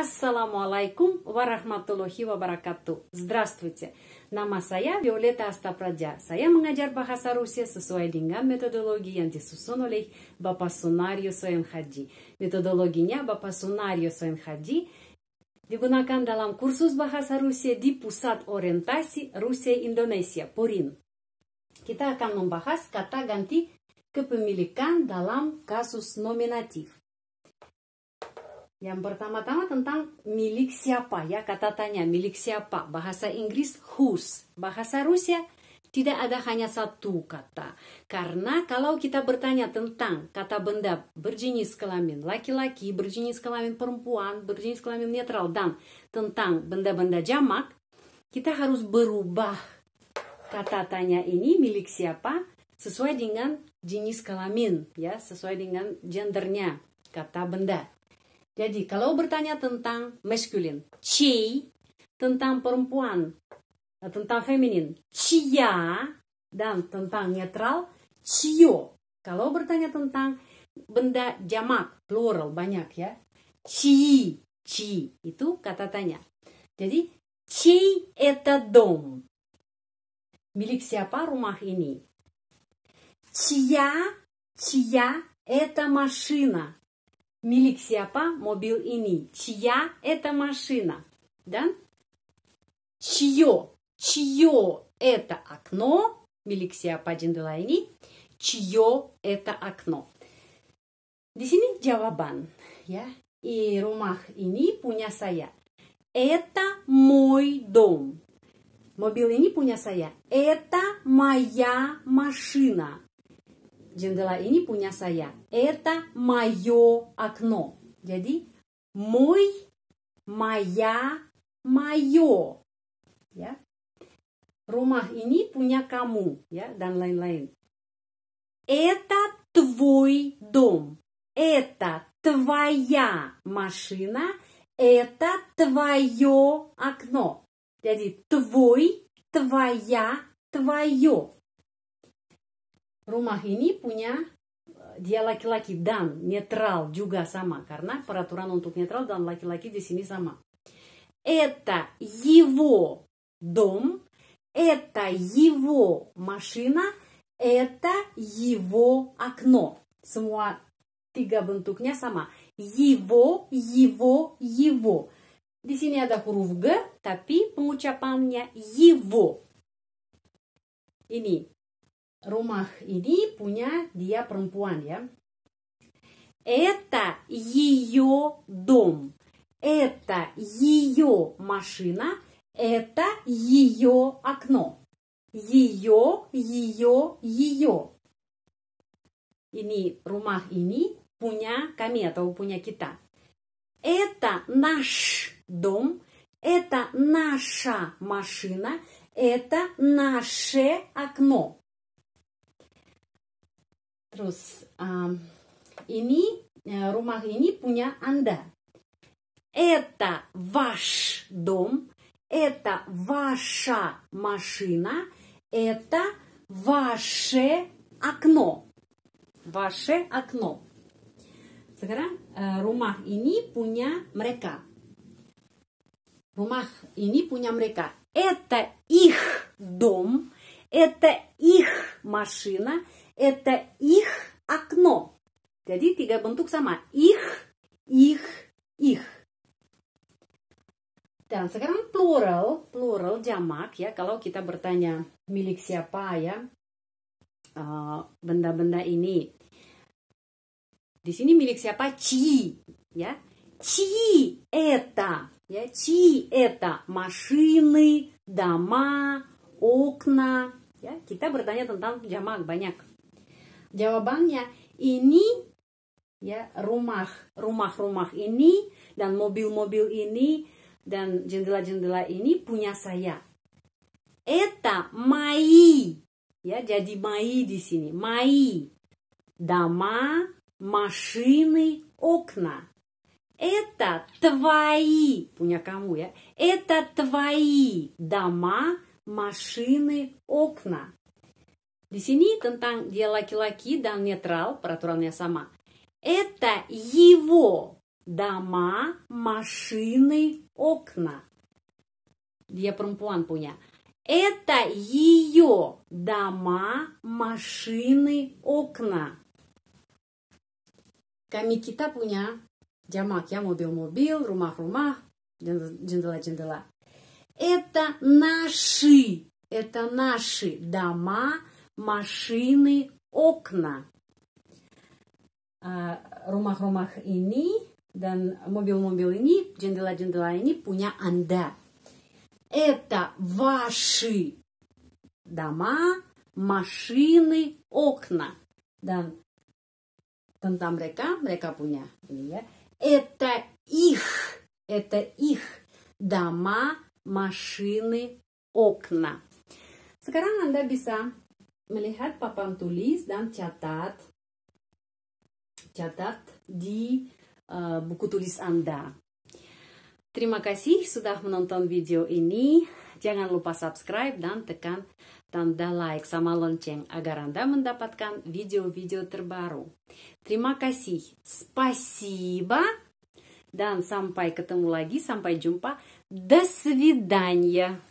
Ассаламу алайкум warahmatullahi wabarakatuh. Здравствуйте. Nama saya Violeta Astapradja. Saya mengajar bahasa Rusia sesuai dengan metodologi yang disusun oleh Bapak Sunario Soen Haji. Metodologinya Bapak Sunario Soen Haji digunakan dalam kursus bahasa Rusia di Pusat Orientasi Rusia Indonesia, PURIN. Kita akan membahas kata ganti kepemilikan dalam kasus nominatif. Yang pertama-tama tentang milik siapa ya kata tanya milik siapa bahasa Inggris whose bahasa Rusia tidak ada hanya satu kata karena kalau kita bertanya tentang kata benda berjenis kelamin laki-laki berjenis kelamin perempuan berjenis kelamin netral dan tentang benda-benda jamak kita harus berubah kata tanya ini milik siapa sesuai dengan jenis kelamin ya sesuai dengan gendernya kata benda jadi kalau bertanya tentang maskulin, chi, tentang perempuan, eh, tentang feminin, chia, dan tentang netral, chio. Kalau bertanya tentang benda jamak, plural banyak ya, chi, chi, itu kata tanya. Jadi, chi это dom, Milik siapa rumah ini? Чья, чья это машина? Milik siapa mobil ini? Чья это машина? Да? Чье? Чье это окно? Milik siapa jendela ini? Чье это окно? Di sini jawaban, ya. И rumah ini punya saya. Это мой дом. Мобил ini punya saya. Это моя машина. Jendela ini punya saya. Это мое окно. Jadi мой, моя, мое. Ya. Rumah ini punya kamu, ya, dan lain-lain. Это твой дом. Это твоя машина. Это твое окно. Jadi твой, твоя, твое. rumah ini punya eh, dia laki-laki dan netral juga sama karena peraturan untuk netral dan laki-laki di sini sama. Это его дом, это его машина, это его окно. Semua tiga bentuknya sama. Его, его, его. Di sini ada huruf G, tapi pengucapannya его. Ini Румах ini пуня dia perempuan ya. Это ее дом, это ее машина, это ее окно. Ее, ее, ее. Ини румах ини пуня kami у пуня кита. Это наш дом, это наша машина, это наше окно. Terus um, ini rumah ini punya Anda. Это ваш дом, это ваша машина, это ваше окно. Ваше окно. Sekarang rumah ini punya mereka. Rumah ini punya mereka. Это их дом, это их машина, это их окно. Jadi tiga bentuk sama. Ich, ich, ich. Dan sekarang plural, plural jamak ya. Kalau kita bertanya milik siapa ya, benda-benda uh, ini. Di sini milik siapa? "Chi" ya. "Chi" это, ya. Ci это машины, дома, окна. Ya, kita bertanya tentang jamak banyak. Jawabannya ini ya rumah, rumah-rumah ini dan mobil-mobil ini dan jendela-jendela ini punya saya. Eta mai. Ya, jadi mai di sini. Mai. dama машины, окна. Это твои, punya kamu ya. Это твои дома, машины, окна. Di sini tentang dia laki-laki dan netral, peraturannya sama. Это его дома, машины, окна. Dia perempuan punya. Это ее дома, машины, окна. Kami kita punya jamak ya mobil-mobil, rumah-rumah, jendela-jendela. Это наши, это наши дома, машины окна. Rumah-rumah ini dan mobil-mobil ini, jendela-jendela ini punya Anda. Это ваши дома, машины, окна. Dan tentang mereka, mereka punya ini ya. Это их, это их дома, машины, окна. Sekarang Anda bisa melihat papan tulis dan catat catat di uh, buku tulis Anda. Terima kasih sudah menonton video ini. Jangan lupa subscribe dan tekan tanda like sama lonceng agar Anda mendapatkan video-video terbaru. Terima kasih. Спасибо. Dan sampai ketemu lagi, sampai jumpa. До свидания.